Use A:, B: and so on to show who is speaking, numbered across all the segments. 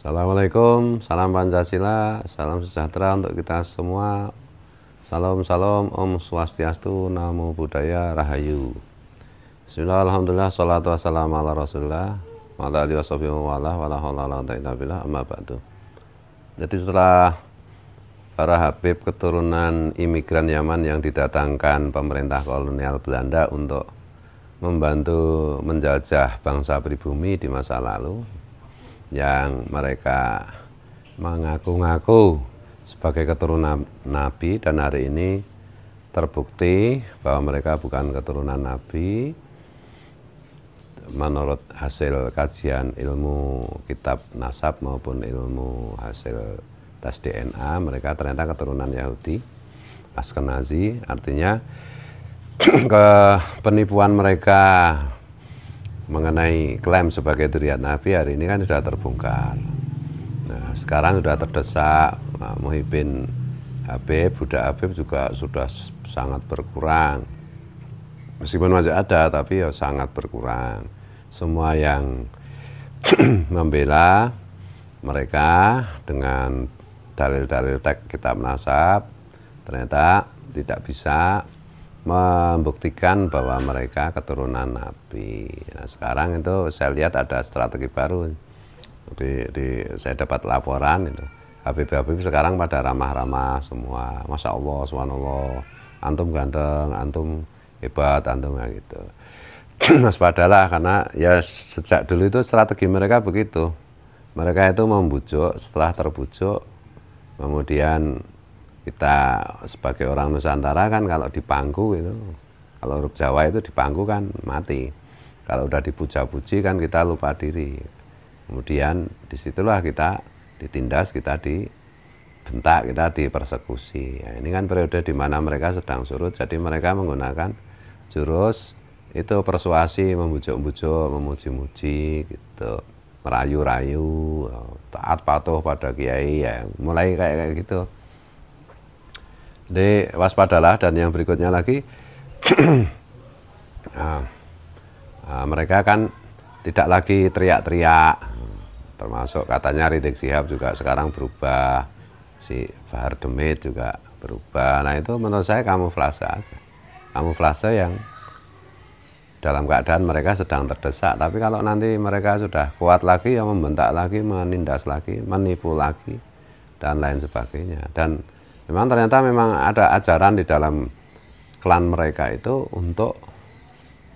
A: Assalamualaikum, salam Pancasila, salam sejahtera untuk kita semua. Salam, salam, Om Swastiastu, Namo Buddhaya, Rahayu. Bismillah, Alhamdulillah, salatu wassalamu ala Rasulullah, wa wa Jadi setelah para Habib keturunan imigran Yaman yang didatangkan pemerintah kolonial Belanda untuk membantu menjajah bangsa pribumi di masa lalu, yang mereka mengaku-ngaku sebagai keturunan Nabi dan hari ini terbukti bahwa mereka bukan keturunan Nabi menurut hasil kajian ilmu kitab nasab maupun ilmu hasil tes DNA mereka ternyata keturunan Yahudi Askenazi artinya ke penipuan mereka mengenai klaim sebagai durian Nabi hari ini kan sudah terbongkar. Nah, sekarang sudah terdesak nah, Muhibin Habib, Buddha Habib juga sudah sangat berkurang. Meskipun masih ada tapi ya sangat berkurang. Semua yang membela mereka dengan dalil-dalil teks kitab nasab ternyata tidak bisa membuktikan bahwa mereka keturunan Nabi. Nah, sekarang itu saya lihat ada strategi baru. Di, di saya dapat laporan itu Habib Habib sekarang pada ramah-ramah semua. Masya Allah, subhanallah. Antum ganteng, antum hebat, antum ya gitu. Mas Waspadalah karena ya sejak dulu itu strategi mereka begitu. Mereka itu membujuk, setelah terbujuk, kemudian kita sebagai orang Nusantara kan kalau dipangku itu kalau huruf Jawa itu dipangku kan mati kalau udah dipuja-puji kan kita lupa diri kemudian disitulah kita ditindas kita dibentak kita dipersekusi ya, ini kan periode di mana mereka sedang surut jadi mereka menggunakan jurus itu persuasi membujuk-bujuk memuji-muji gitu merayu-rayu taat patuh pada kiai ya mulai kayak kayak gitu jadi waspadalah dan yang berikutnya lagi nah, nah, mereka kan tidak lagi teriak-teriak termasuk katanya Ridik Sihab juga sekarang berubah si Fahar Demit juga berubah nah itu menurut saya kamuflase aja kamuflase yang dalam keadaan mereka sedang terdesak tapi kalau nanti mereka sudah kuat lagi ya membentak lagi menindas lagi menipu lagi dan lain sebagainya dan memang ternyata memang ada ajaran di dalam klan mereka itu untuk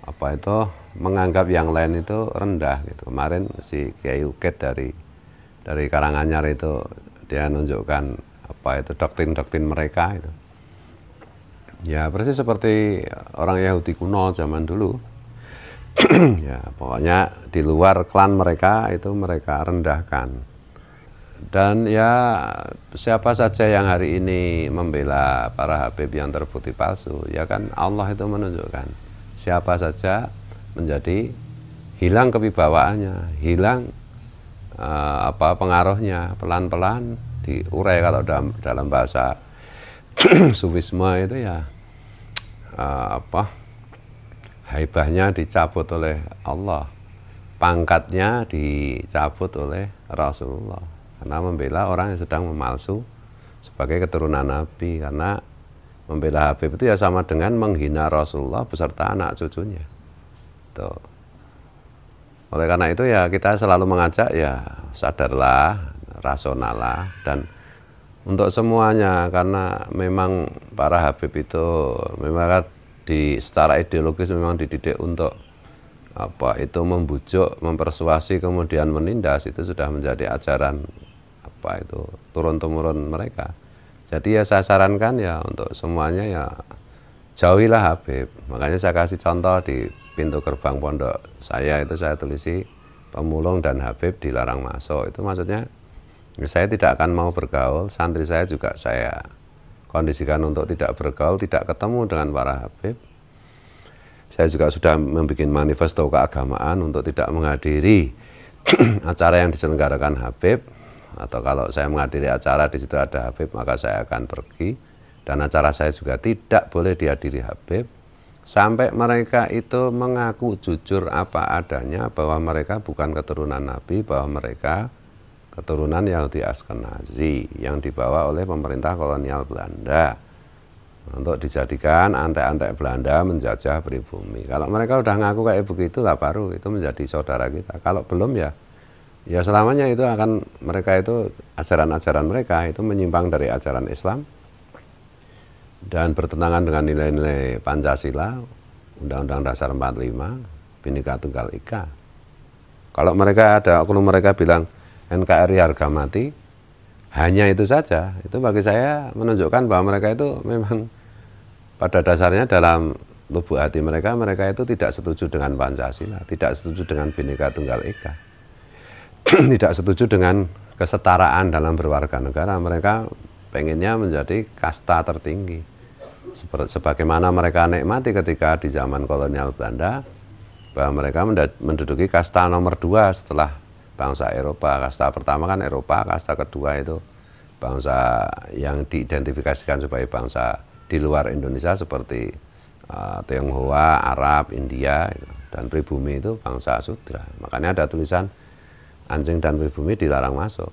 A: apa itu menganggap yang lain itu rendah gitu kemarin si Kiai Uket dari dari Karanganyar itu dia nunjukkan apa itu doktrin-doktrin mereka itu ya persis seperti orang Yahudi kuno zaman dulu ya pokoknya di luar klan mereka itu mereka rendahkan dan ya siapa saja yang hari ini membela para Habib yang terbukti palsu ya kan Allah itu menunjukkan siapa saja menjadi hilang kewibawaannya hilang uh, apa pengaruhnya pelan-pelan diurai kalau dalam, dalam bahasa sufisme itu ya uh, apa haibahnya dicabut oleh Allah pangkatnya dicabut oleh Rasulullah karena membela orang yang sedang memalsu sebagai keturunan Nabi karena membela Habib itu ya sama dengan menghina Rasulullah beserta anak cucunya. Tuh. Oleh karena itu ya kita selalu mengajak ya sadarlah, rasionallah dan untuk semuanya karena memang para Habib itu memang di secara ideologis memang dididik untuk apa itu membujuk, mempersuasi kemudian menindas itu sudah menjadi ajaran apa itu turun temurun mereka. Jadi ya saya sarankan ya untuk semuanya ya jauhilah Habib. Makanya saya kasih contoh di pintu gerbang pondok saya itu saya tulisi pemulung dan Habib dilarang masuk. Itu maksudnya saya tidak akan mau bergaul, santri saya juga saya kondisikan untuk tidak bergaul, tidak ketemu dengan para Habib. Saya juga sudah membuat manifesto keagamaan untuk tidak menghadiri acara yang diselenggarakan Habib atau kalau saya menghadiri acara di situ ada Habib maka saya akan pergi dan acara saya juga tidak boleh dihadiri Habib sampai mereka itu mengaku jujur apa adanya bahwa mereka bukan keturunan Nabi bahwa mereka keturunan Yahudi Askenazi yang dibawa oleh pemerintah kolonial Belanda untuk dijadikan antek-antek Belanda menjajah pribumi. Kalau mereka udah ngaku kayak begitu lah baru itu menjadi saudara kita. Kalau belum ya ya selamanya itu akan mereka itu ajaran-ajaran mereka itu menyimpang dari ajaran Islam dan bertentangan dengan nilai-nilai Pancasila, Undang-Undang Dasar 45, Bhinneka Tunggal Ika. Kalau mereka ada oknum mereka bilang NKRI harga mati, hanya itu saja. Itu bagi saya menunjukkan bahwa mereka itu memang pada dasarnya dalam lubuk hati mereka, mereka itu tidak setuju dengan Pancasila, tidak setuju dengan Bhinneka Tunggal Ika. tidak setuju dengan kesetaraan dalam berwarga negara. Mereka pengennya menjadi kasta tertinggi. Sebagaimana mereka nikmati ketika di zaman kolonial Belanda, bahwa mereka menduduki kasta nomor dua setelah bangsa Eropa. Kasta pertama kan Eropa, kasta kedua itu bangsa yang diidentifikasikan sebagai bangsa di luar Indonesia seperti uh, Tionghoa, Arab, India, gitu. dan pribumi itu bangsa sutra. Makanya ada tulisan anjing dan pribumi dilarang masuk.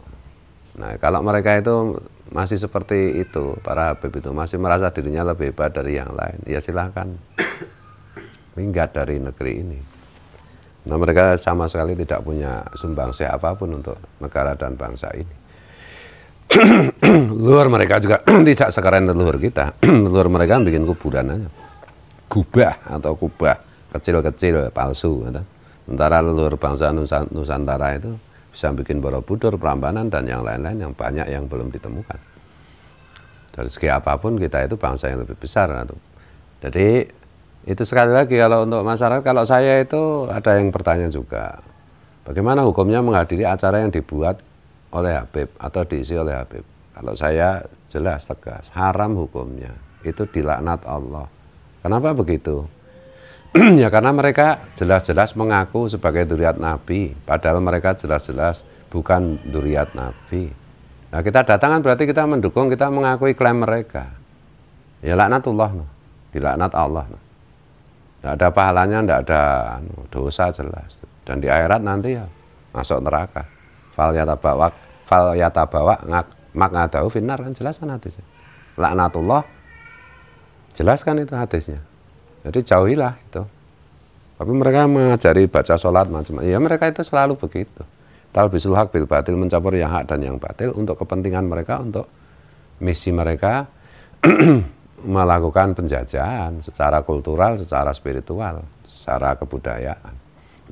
A: Nah, kalau mereka itu masih seperti itu, para Habib itu masih merasa dirinya lebih hebat dari yang lain, ya silahkan minggat dari negeri ini. Nah, mereka sama sekali tidak punya sumbangsih apapun untuk negara dan bangsa ini. Luar mereka juga tidak sekeren leluhur kita. leluhur mereka bikin kuburan aja. Gubah atau kubah kecil-kecil palsu. Gitu Sementara leluhur bangsa Nusantara itu bisa bikin Borobudur, Prambanan, dan yang lain-lain yang banyak yang belum ditemukan. Dari segi apapun kita itu bangsa yang lebih besar. Jadi itu sekali lagi kalau untuk masyarakat, kalau saya itu ada yang bertanya juga. Bagaimana hukumnya menghadiri acara yang dibuat oleh Habib atau diisi oleh Habib? Kalau saya jelas tegas, haram hukumnya. Itu dilaknat Allah. Kenapa begitu? ya karena mereka jelas-jelas mengaku sebagai duriat Nabi, padahal mereka jelas-jelas bukan duriat Nabi. Nah kita datangan berarti kita mendukung, kita mengakui klaim mereka. Ya laknatullah, no. dilaknat Allah. No. Tidak ada pahalanya, tidak ada no, anu, dosa jelas. Dan di akhirat nanti ya masuk neraka. Fal yata bawa, fal bawa ngak mak ngadau finar kan jelas kan hadisnya. Laknatullah, jelas kan itu hadisnya. Jadi jauhilah itu. Tapi mereka mengajari baca sholat macam-macam. Ya mereka itu selalu begitu. Talbisul hak bil batil mencampur yang hak dan yang batil untuk kepentingan mereka, untuk misi mereka melakukan penjajahan secara kultural, secara spiritual, secara kebudayaan.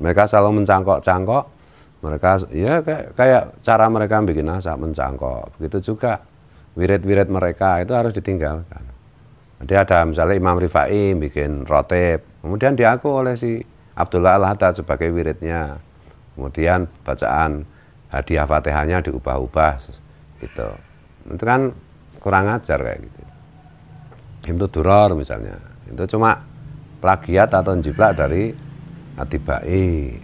A: Mereka selalu mencangkok-cangkok. Mereka ya kayak, kayak cara mereka bikin asap mencangkok. Begitu juga wirid-wirid mereka itu harus ditinggalkan. Dia ada misalnya Imam Rifai bikin rotep, kemudian diaku oleh si Abdullah al haddad sebagai wiridnya. Kemudian bacaan hadiah fatihahnya diubah-ubah gitu. Itu kan kurang ajar kayak gitu. Itu Duror misalnya. Itu cuma plagiat atau jiplak dari Atibai.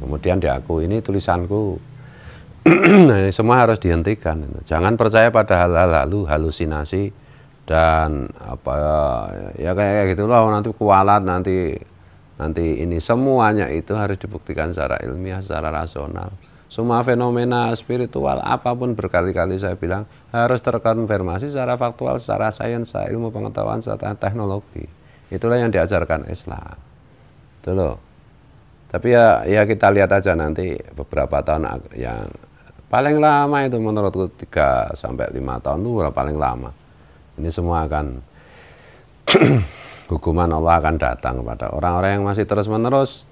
A: Kemudian diaku ini tulisanku. nah, ini semua harus dihentikan. Jangan percaya pada hal-hal lalu halusinasi dan apa ya kayak gitulah nanti kualat nanti nanti ini semuanya itu harus dibuktikan secara ilmiah secara rasional semua fenomena spiritual apapun berkali-kali saya bilang harus terkonfirmasi secara faktual secara sains secara ilmu pengetahuan secara teknologi itulah yang diajarkan Islam itu loh tapi ya ya kita lihat aja nanti beberapa tahun yang paling lama itu menurutku 3 sampai 5 tahun itu paling lama ini semua akan hukuman Allah akan datang kepada orang-orang yang masih terus-menerus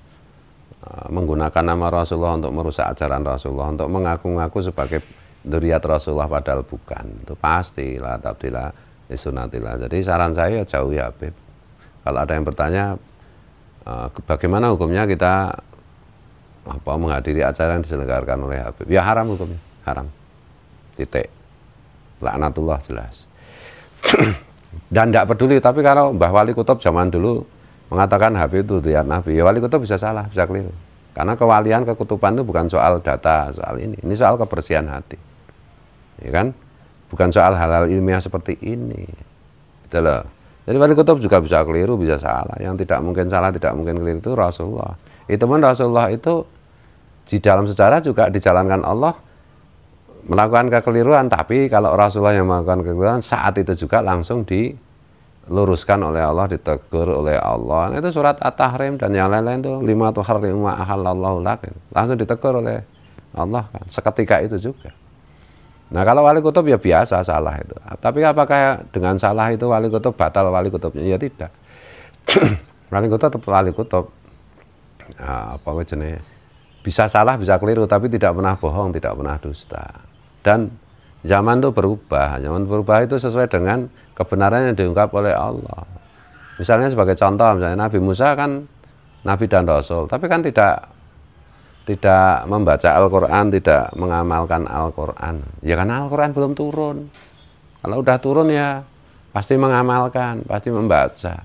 A: eh, menggunakan nama Rasulullah untuk merusak ajaran Rasulullah, untuk mengaku-ngaku sebagai duriat Rasulullah padahal bukan. Itu pasti lah tabdilah disunatilah. Jadi saran saya jauh ya Habib. Kalau ada yang bertanya eh, bagaimana hukumnya kita apa menghadiri acara yang diselenggarakan oleh Habib? Ya haram hukumnya, haram. Titik. Laknatullah jelas. dan tidak peduli tapi kalau Mbah Wali Kutub zaman dulu mengatakan HP itu durian Nabi ya Wali Kutub bisa salah bisa keliru karena kewalian kekutuban itu bukan soal data soal ini ini soal kebersihan hati ya kan bukan soal hal-hal ilmiah seperti ini gitu loh jadi Wali Kutub juga bisa keliru bisa salah yang tidak mungkin salah tidak mungkin keliru itu Rasulullah itu pun Rasulullah itu di dalam sejarah juga dijalankan Allah melakukan kekeliruan tapi kalau Rasulullah yang melakukan kekeliruan saat itu juga langsung diluruskan oleh Allah ditegur oleh Allah nah, itu surat At-Tahrim dan yang lain-lain itu lima tuhar lima ahalallahu lakin langsung ditegur oleh Allah kan seketika itu juga nah kalau wali kutub ya biasa salah itu tapi apakah dengan salah itu wali kutub batal wali kutubnya ya tidak wali kutub atau wali kutub nah, apa jenis bisa salah bisa keliru tapi tidak pernah bohong tidak pernah dusta dan zaman itu berubah zaman berubah itu sesuai dengan kebenaran yang diungkap oleh Allah misalnya sebagai contoh misalnya Nabi Musa kan Nabi dan Rasul tapi kan tidak tidak membaca Al-Quran, tidak mengamalkan Al-Quran. Ya karena Al-Quran belum turun. Kalau udah turun ya pasti mengamalkan, pasti membaca.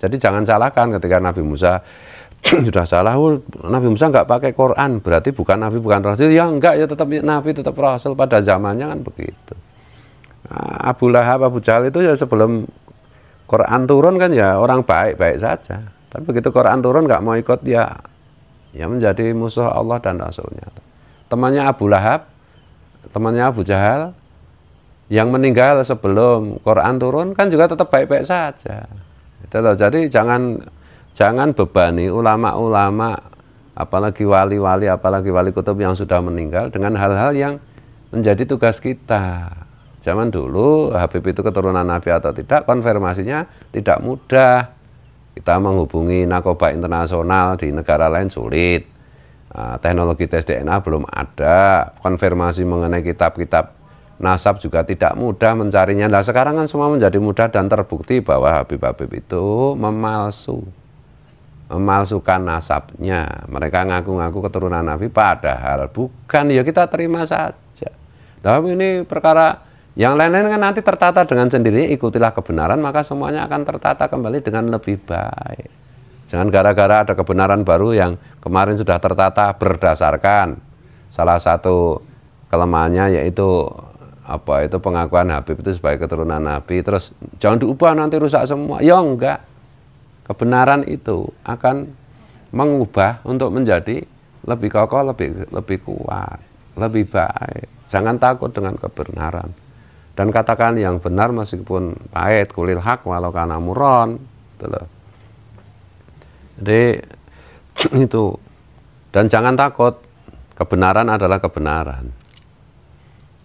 A: Jadi jangan salahkan ketika Nabi Musa sudah salah oh, Nabi Musa nggak pakai Quran berarti bukan Nabi bukan Rasul ya enggak ya tetap Nabi tetap Rasul pada zamannya kan begitu nah, Abu Lahab Abu Jahal itu ya sebelum Quran turun kan ya orang baik-baik saja tapi begitu Quran turun nggak mau ikut ya ya menjadi musuh Allah dan Rasulnya temannya Abu Lahab temannya Abu Jahal yang meninggal sebelum Quran turun kan juga tetap baik-baik saja itu loh jadi jangan Jangan bebani ulama-ulama, apalagi wali-wali, apalagi wali kutub yang sudah meninggal dengan hal-hal yang menjadi tugas kita. Zaman dulu Habib itu keturunan Nabi atau tidak, konfirmasinya tidak mudah. Kita menghubungi Nakoba internasional di negara lain sulit. Ah, teknologi tes DNA belum ada, konfirmasi mengenai kitab-kitab nasab juga tidak mudah mencarinya. Nah sekarang kan semua menjadi mudah dan terbukti bahwa Habib-Habib itu memalsu memalsukan nasabnya. Mereka ngaku-ngaku keturunan Nabi padahal bukan. Ya kita terima saja. Tapi ini perkara yang lain-lain kan nanti tertata dengan sendirinya, ikutilah kebenaran, maka semuanya akan tertata kembali dengan lebih baik. Jangan gara-gara ada kebenaran baru yang kemarin sudah tertata berdasarkan salah satu kelemahannya yaitu apa itu pengakuan Habib itu sebagai keturunan Nabi terus jangan diubah nanti rusak semua ya enggak kebenaran itu akan mengubah untuk menjadi lebih kokoh, lebih lebih kuat, lebih baik. Jangan takut dengan kebenaran. Dan katakan yang benar meskipun pahit, kulil hak walau karena muron. Gitu Jadi itu dan jangan takut kebenaran adalah kebenaran.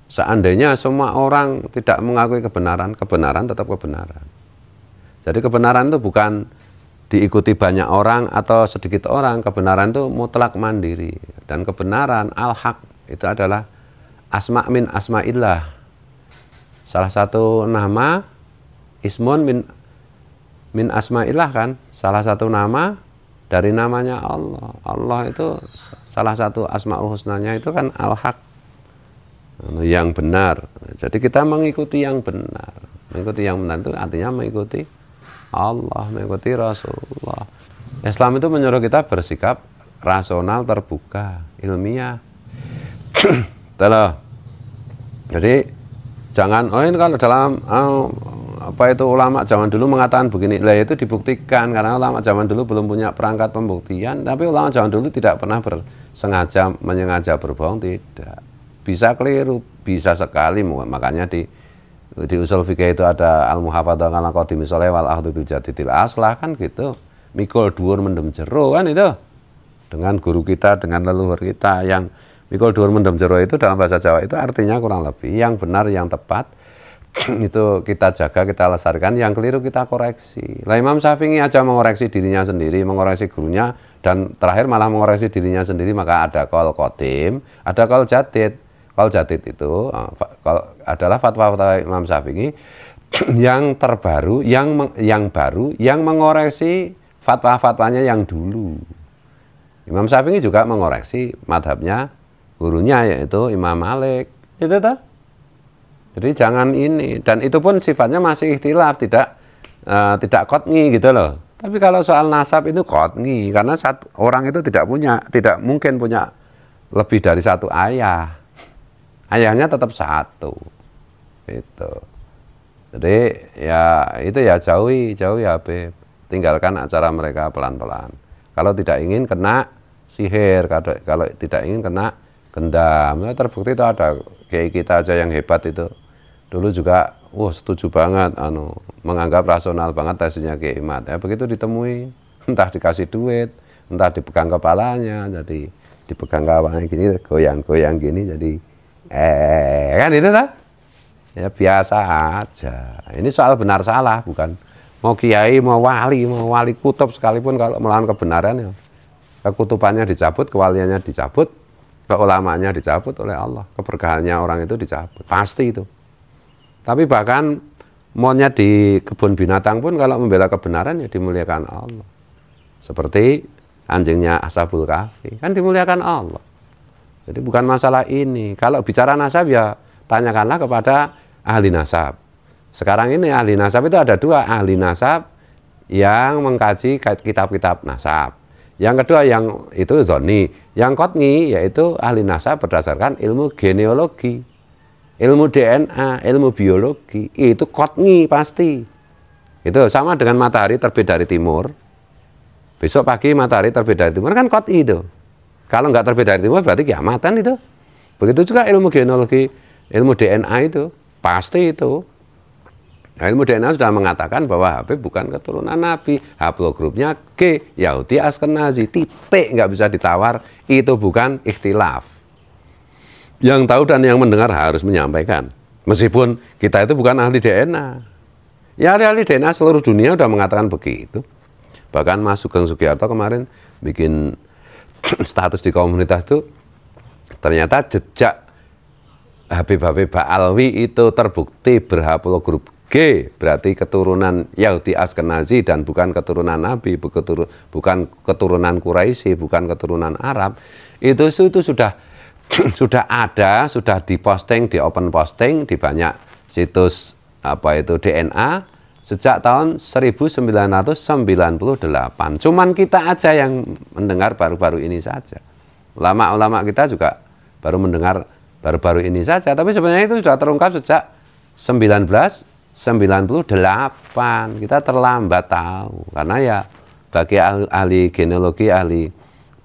A: Seandainya semua orang tidak mengakui kebenaran, kebenaran tetap kebenaran. Jadi kebenaran itu bukan diikuti banyak orang atau sedikit orang, kebenaran itu mutlak mandiri. Dan kebenaran al-haq itu adalah asma min asma'illah. Salah satu nama ismun min min asma'illah kan, salah satu nama dari namanya Allah. Allah itu salah satu asmaul husnanya itu kan al-haq anu, yang benar. Jadi kita mengikuti yang benar. Mengikuti yang benar itu artinya mengikuti Allah mengikuti Rasulullah Islam itu menyuruh kita bersikap rasional terbuka ilmiah Telah. jadi jangan oh ini kalau dalam oh, apa itu ulama zaman dulu mengatakan begini lah itu dibuktikan karena ulama zaman dulu belum punya perangkat pembuktian tapi ulama zaman dulu tidak pernah bersengaja menyengaja berbohong tidak bisa keliru bisa sekali makanya di di usul fikih itu ada al muhafadah kalau qadimi soleh wal ahdu bil jadidil aslah kan gitu mikul duur mendem jero kan itu dengan guru kita dengan leluhur kita yang mikul duur mendem jero itu dalam bahasa Jawa itu artinya kurang lebih yang benar yang tepat itu kita jaga kita lestarikan yang keliru kita koreksi lah Imam Syafi'i aja mengoreksi dirinya sendiri mengoreksi gurunya dan terakhir malah mengoreksi dirinya sendiri maka ada kol kotim ada kol jatid Fal jatid itu eh, adalah fatwa-fatwa Imam Syafi'i yang terbaru, yang yang baru, yang mengoreksi fatwa-fatwanya yang dulu. Imam Syafi'i juga mengoreksi madhabnya gurunya yaitu Imam Malik. Itu tuh. Jadi jangan ini dan itu pun sifatnya masih ikhtilaf, tidak uh, tidak kotni gitu loh. Tapi kalau soal nasab itu kotni, karena satu, orang itu tidak punya, tidak mungkin punya lebih dari satu ayah ayahnya tetap satu itu jadi ya itu ya jauhi jauhi HP tinggalkan acara mereka pelan-pelan kalau tidak ingin kena sihir kalau, kalau tidak ingin kena gendam ya, terbukti itu ada kayak kita aja yang hebat itu dulu juga wah setuju banget anu menganggap rasional banget tesisnya kayak Imat ya begitu ditemui entah dikasih duit entah dipegang kepalanya jadi dipegang kepalanya gini goyang-goyang gini jadi eh kan itu tak? ya biasa aja ini soal benar salah bukan mau kiai mau wali mau wali kutub sekalipun kalau melawan kebenaran ya kekutubannya dicabut kewaliannya dicabut keulamanya dicabut oleh Allah keberkahannya orang itu dicabut pasti itu tapi bahkan monyet di kebun binatang pun kalau membela kebenaran ya dimuliakan Allah seperti anjingnya Ashabul Kahfi kan dimuliakan Allah jadi bukan masalah ini. Kalau bicara nasab ya tanyakanlah kepada ahli nasab. Sekarang ini ahli nasab itu ada dua ahli nasab yang mengkaji kitab-kitab nasab. Yang kedua yang itu zoni, yang kotni yaitu ahli nasab berdasarkan ilmu genealogi, ilmu DNA, ilmu biologi itu kotni pasti. Itu sama dengan matahari terbit dari timur. Besok pagi matahari terbit dari timur kan kotni itu. Kalau nggak terbit dari timur berarti kiamatan itu. Begitu juga ilmu genologi, ilmu DNA itu pasti itu. Nah, ilmu DNA sudah mengatakan bahwa HP bukan keturunan Nabi, haplogrupnya G, Yahudi Askenazi, titik nggak bisa ditawar, itu bukan ikhtilaf. Yang tahu dan yang mendengar harus menyampaikan. Meskipun kita itu bukan ahli DNA. Ya ahli DNA seluruh dunia sudah mengatakan begitu. Bahkan Mas Sugeng Sugiarto kemarin bikin status di komunitas itu ternyata jejak Habib Habib Ba'alwi itu terbukti grup G berarti keturunan Yahudi Askenazi dan bukan keturunan Nabi, bukan keturunan Quraisy, bukan keturunan Arab. Itu itu sudah sudah ada, sudah diposting di open posting di banyak situs apa itu DNA sejak tahun 1998. Cuman kita aja yang mendengar baru-baru ini saja. Ulama-ulama kita juga baru mendengar baru-baru ini saja, tapi sebenarnya itu sudah terungkap sejak 1998. Kita terlambat tahu karena ya bagi ahli, ahli genealogi, ahli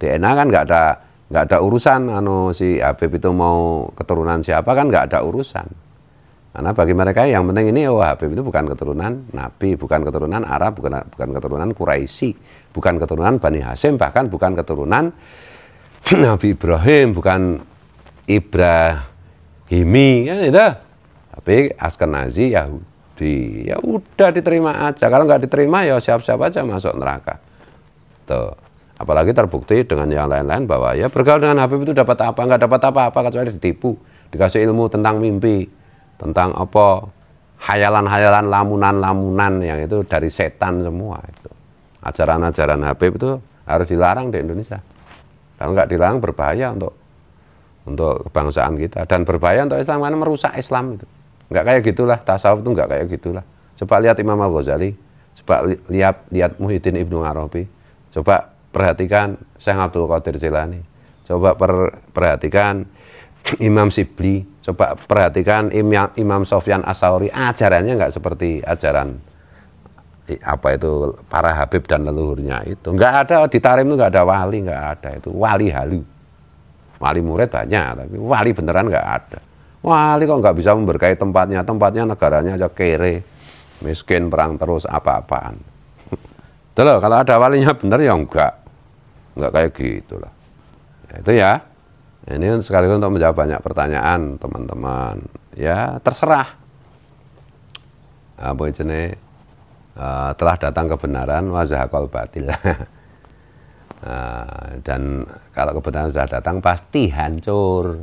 A: DNA kan nggak ada nggak ada urusan anu si Habib itu mau keturunan siapa kan nggak ada urusan karena bagi mereka yang penting ini oh Habib itu bukan keturunan Nabi, bukan keturunan Arab, bukan bukan keturunan Quraisy, bukan keturunan Bani Hasim, bahkan bukan keturunan Nabi Ibrahim, bukan Ibrahimi, kan itu. Tapi Askenazi Yahudi, ya udah diterima aja. Kalau nggak diterima ya siap-siap aja masuk neraka. Tuh. Apalagi terbukti dengan yang lain-lain bahwa ya bergaul dengan Habib itu dapat apa? Nggak dapat apa-apa kecuali ditipu, dikasih ilmu tentang mimpi tentang apa hayalan-hayalan lamunan-lamunan yang itu dari setan semua itu. Ajaran-ajaran Habib itu harus dilarang di Indonesia. Kalau nggak dilarang berbahaya untuk untuk kebangsaan kita dan berbahaya untuk Islam karena merusak Islam itu. Nggak kayak gitulah tasawuf itu nggak kayak gitulah. Coba lihat Imam Al Ghazali, coba lihat lihat Muhyiddin Ibnu Arabi, coba perhatikan Syekh Abdul Qadir Jilani, coba per, perhatikan Imam Sibli, coba perhatikan Imam, Imam Sofyan Asauri, ajarannya nggak seperti ajaran apa itu para Habib dan leluhurnya itu. Nggak ada di Tarim itu nggak ada wali, nggak ada itu wali halu. Wali murid banyak, tapi wali beneran nggak ada. Wali kok nggak bisa memberkahi tempatnya, tempatnya negaranya aja kere, miskin, perang terus, apa-apaan. Itu loh, kalau ada walinya bener ya enggak. Enggak kayak gitulah Itu ya. Ini sekaligus untuk menjawab banyak pertanyaan teman-teman. Ya terserah. Apa jenis uh, eh, telah datang kebenaran wazahakol batil. uh, dan kalau kebenaran sudah datang pasti hancur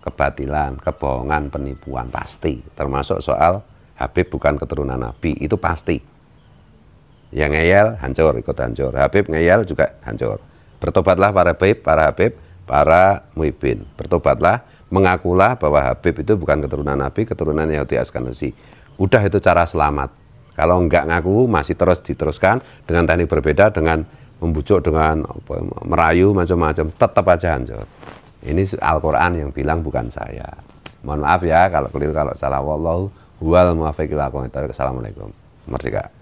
A: kebatilan, kebohongan, penipuan pasti. Termasuk soal Habib bukan keturunan Nabi itu pasti. Yang ngeyel hancur ikut hancur. Habib ngeyel juga hancur. Bertobatlah para Habib, para Habib para muibin. Bertobatlah, mengakulah bahwa Habib itu bukan keturunan Nabi, keturunan Yahudi Askanasi. Udah itu cara selamat. Kalau enggak ngaku masih terus diteruskan dengan teknik berbeda, dengan membujuk, dengan apa, merayu macam-macam, tetap aja hancur. Ini Al-Quran yang bilang bukan saya. Mohon maaf ya kalau keliru, kalau salah. Wallahu huwal muafiq Assalamualaikum. Merdeka.